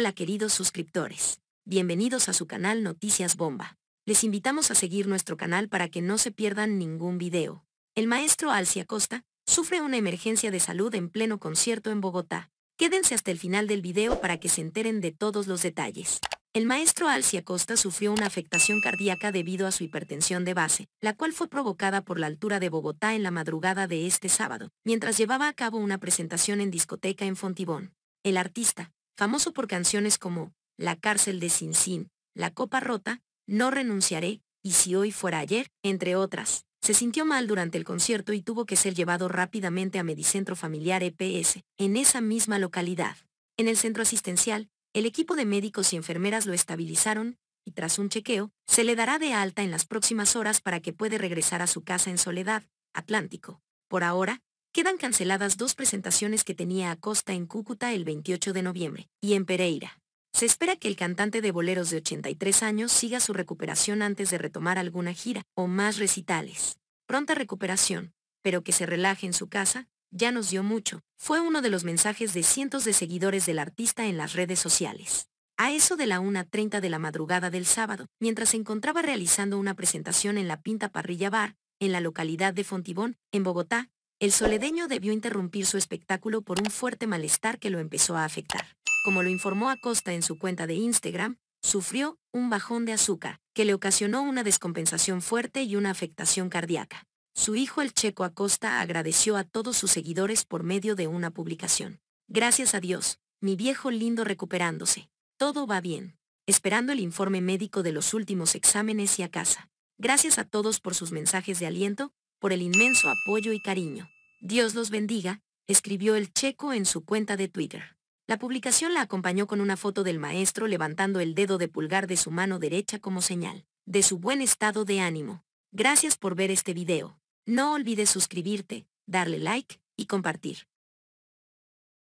Hola queridos suscriptores. Bienvenidos a su canal Noticias Bomba. Les invitamos a seguir nuestro canal para que no se pierdan ningún video. El maestro Alcia Costa sufre una emergencia de salud en pleno concierto en Bogotá. Quédense hasta el final del video para que se enteren de todos los detalles. El maestro Alcia Costa sufrió una afectación cardíaca debido a su hipertensión de base, la cual fue provocada por la altura de Bogotá en la madrugada de este sábado, mientras llevaba a cabo una presentación en discoteca en Fontibón. El artista, famoso por canciones como La cárcel de Sin Sin, La copa rota, No renunciaré y Si hoy fuera ayer, entre otras. Se sintió mal durante el concierto y tuvo que ser llevado rápidamente a Medicentro Familiar EPS, en esa misma localidad. En el centro asistencial, el equipo de médicos y enfermeras lo estabilizaron, y tras un chequeo, se le dará de alta en las próximas horas para que puede regresar a su casa en Soledad, Atlántico. Por ahora, quedan canceladas dos presentaciones que tenía Acosta en Cúcuta el 28 de noviembre, y en Pereira. Se espera que el cantante de boleros de 83 años siga su recuperación antes de retomar alguna gira, o más recitales. Pronta recuperación, pero que se relaje en su casa, ya nos dio mucho, fue uno de los mensajes de cientos de seguidores del artista en las redes sociales. A eso de la 1.30 de la madrugada del sábado, mientras se encontraba realizando una presentación en la Pinta Parrilla Bar, en la localidad de Fontibón, en Bogotá, el soledeño debió interrumpir su espectáculo por un fuerte malestar que lo empezó a afectar. Como lo informó Acosta en su cuenta de Instagram, sufrió un bajón de azúcar, que le ocasionó una descompensación fuerte y una afectación cardíaca. Su hijo el checo Acosta agradeció a todos sus seguidores por medio de una publicación. Gracias a Dios, mi viejo lindo recuperándose. Todo va bien. Esperando el informe médico de los últimos exámenes y a casa. Gracias a todos por sus mensajes de aliento, por el inmenso apoyo y cariño. Dios los bendiga, escribió el checo en su cuenta de Twitter. La publicación la acompañó con una foto del maestro levantando el dedo de pulgar de su mano derecha como señal de su buen estado de ánimo. Gracias por ver este video. No olvides suscribirte, darle like y compartir.